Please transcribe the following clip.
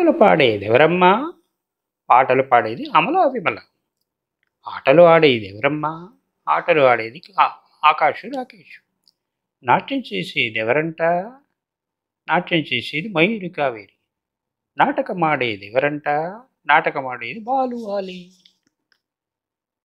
పాటలు పాడేది ఎవరమ్మా పాటలు పాడేది అమల విమల ఆటలు ఆడేది ఎవరమ్మా ఆటలు ఆడేది ఆకాశు రాకేష్ నాట్యం చేసేది ఎవరంట నాట్యం చేసేది మయూరి కావేరి నాటకం ఆడేది ఎవరంట నాటకం ఆడేది బాలు వాలి